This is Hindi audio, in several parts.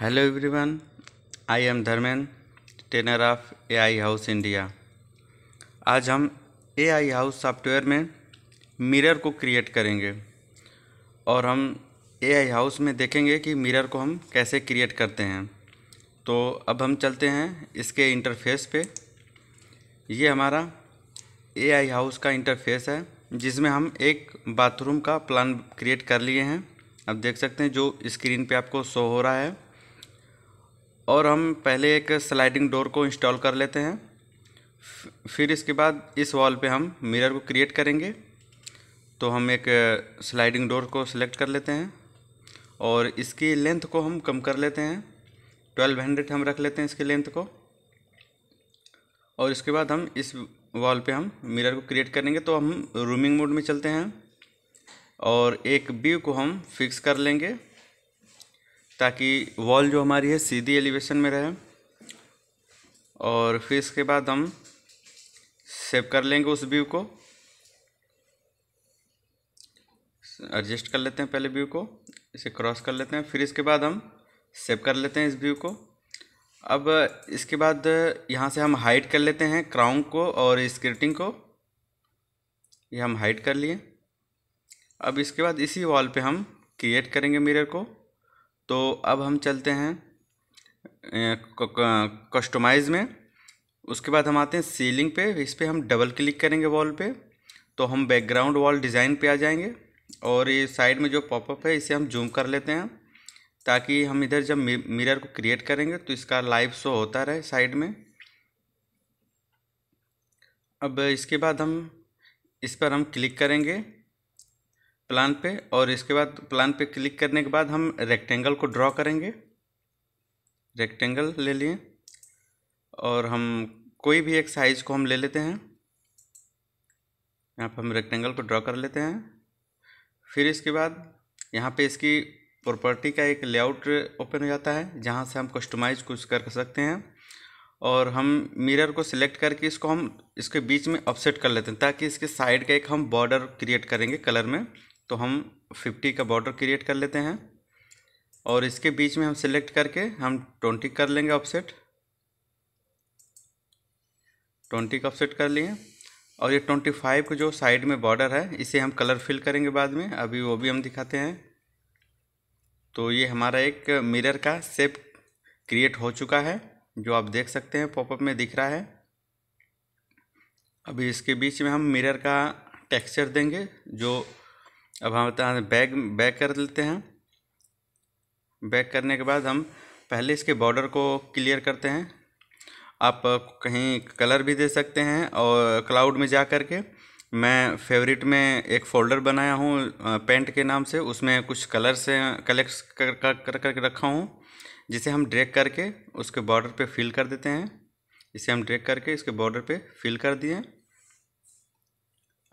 hello everyone I am Dharmen trainer of A I house India आज हम ए आई हाउस सॉफ्टवेयर में मिरर को क्रिएट करेंगे और हम ए आई हाउस में देखेंगे कि मिरर को हम कैसे क्रिएट करते हैं तो अब हम चलते हैं इसके इंटरफेस पे ये हमारा ए आई हाउस का इंटरफेस है जिसमें हम एक बाथरूम का प्लान क्रिएट कर लिए हैं अब देख सकते हैं जो स्क्रीन पे आपको शो हो रहा है और हम पहले एक स्लाइडिंग डोर को इंस्टॉल कर लेते हैं फिर इसके बाद इस वॉल पे हम मिरर को क्रिएट करेंगे तो हम एक स्लाइडिंग डोर को सिलेक्ट कर लेते हैं और इसकी लेंथ को हम कम कर लेते हैं ट्वेल्व हंड्रेड हम रख लेते हैं इसकी लेंथ को और इसके बाद हम इस वॉल पे हम मिरर को क्रिएट करेंगे तो हम रूमिंग मोड में चलते हैं और एक व्यू को हम फिक्स कर लेंगे ताकि वॉल जो हमारी है सीधी एलिवेशन में रहे और फिर इसके बाद हम सेव कर लेंगे उस व्यू को एडजस्ट कर लेते हैं पहले व्यू को इसे क्रॉस कर लेते हैं फिर इसके बाद हम सेव कर लेते हैं इस व्यू को अब इसके बाद यहाँ से हम हाइट कर लेते हैं क्राउन को और स्क्रिटिंग को ये हम हाइट कर लिए अब इसके बाद इसी वॉल पे हम क्रिएट करेंगे मिरर को तो अब हम चलते हैं कस्टमाइज़ में उसके बाद हम आते हैं सीलिंग पे इस पर हम डबल क्लिक करेंगे वॉल पे तो हम बैकग्राउंड वॉल डिज़ाइन पे आ जाएंगे और ये साइड में जो पॉपअप है इसे हम जूम कर लेते हैं ताकि हम इधर जब मिरर को क्रिएट करेंगे तो इसका लाइव शो होता रहे साइड में अब इसके बाद हम इस पर हम क्लिक करेंगे प्लान पे और इसके बाद प्लान पे क्लिक करने के बाद हम रेक्टेंगल को ड्रॉ करेंगे रेक्टेंगल ले लिए और हम कोई भी एक साइज़ को हम ले लेते हैं यहाँ पर हम रेक्टेंगल को ड्रॉ कर लेते हैं फिर इसके बाद यहाँ पे इसकी प्रॉपर्टी का एक लेआउट ओपन हो जाता है जहाँ से हम कस्टमाइज कुछ कर सकते हैं और हम मिरर को सिलेक्ट करके इसको हम इसके बीच में ऑफसेट कर लेते हैं ताकि इसके साइड का एक हम बॉर्डर क्रिएट करेंगे कलर में तो हम फिफ्टी का बॉर्डर क्रिएट कर लेते हैं और इसके बीच में हम सिलेक्ट करके हम ट्वेंटी कर लेंगे ऑफसेट ट्वेंटी का ऑफसेट कर लिए और ये ट्वेंटी फाइव का जो साइड में बॉर्डर है इसे हम कलर फिल करेंगे बाद में अभी वो भी हम दिखाते हैं तो ये हमारा एक मिरर का सेप क्रिएट हो चुका है जो आप देख सकते हैं पॉपअप में दिख रहा है अभी इसके बीच में हम मिरर का टेक्सचर देंगे जो अब हम बता बैग बैग बैक कर लेते हैं बैक करने के बाद हम पहले इसके बॉर्डर को क्लियर करते हैं आप कहीं कलर भी दे सकते हैं और क्लाउड में जा कर के मैं फेवरेट में एक फ़ोल्डर बनाया हूँ पेंट के नाम से उसमें कुछ कलर से कलेक्ट कर कर कर, कर रखा हूँ जिसे हम ड्रैग करके उसके बॉर्डर पे फिल कर देते हैं इसे हम ड्रैग करके इसके बॉर्डर पे फिल कर दिए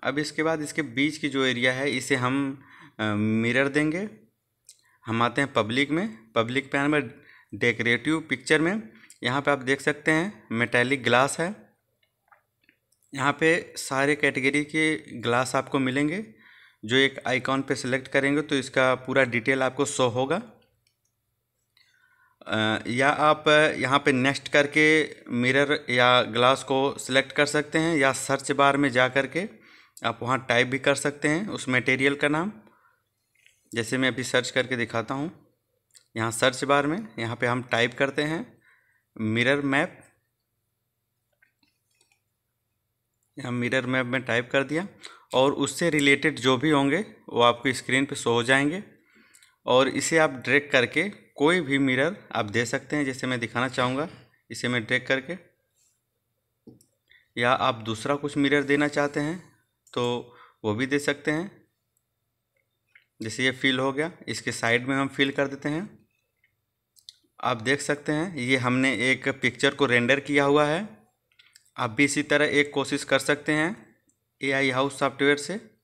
अब इसके बाद इसके बीच की जो एरिया है इसे हम मिरर देंगे हम आते हैं पब्लिक में पब्लिक पे में डेकोरेटिव पिक्चर में यहाँ पे आप देख सकते हैं मेटेलिक ग्लास है यहाँ पे सारे कैटेगरी के ग्लास आपको मिलेंगे जो एक आइकॉन पे सिलेक्ट करेंगे तो इसका पूरा डिटेल आपको शो होगा या आप यहाँ पे नेक्स्ट करके मिरर या ग्लास को सिलेक्ट कर सकते हैं या सर्च बार में जा कर के आप वहाँ टाइप भी कर सकते हैं उस मटेरियल का नाम जैसे मैं अभी सर्च करके दिखाता हूँ यहाँ सर्च बार में यहाँ पे हम टाइप करते हैं मिरर मैप यहाँ मिरर मैप में टाइप कर दिया और उससे रिलेटेड जो भी होंगे वो आपको स्क्रीन पे शो हो जाएंगे और इसे आप ड्रैग करके कोई भी मिरर आप दे सकते हैं जैसे मैं दिखाना चाहूँगा इसे मैं ड्रैग करके या आप दूसरा कुछ मिरर देना चाहते हैं तो वो भी दे सकते हैं जैसे ये फिल हो गया इसके साइड में हम फिल कर देते हैं आप देख सकते हैं ये हमने एक पिक्चर को रेंडर किया हुआ है आप भी इसी तरह एक कोशिश कर सकते हैं ए आई हाउस सॉफ्टवेयर से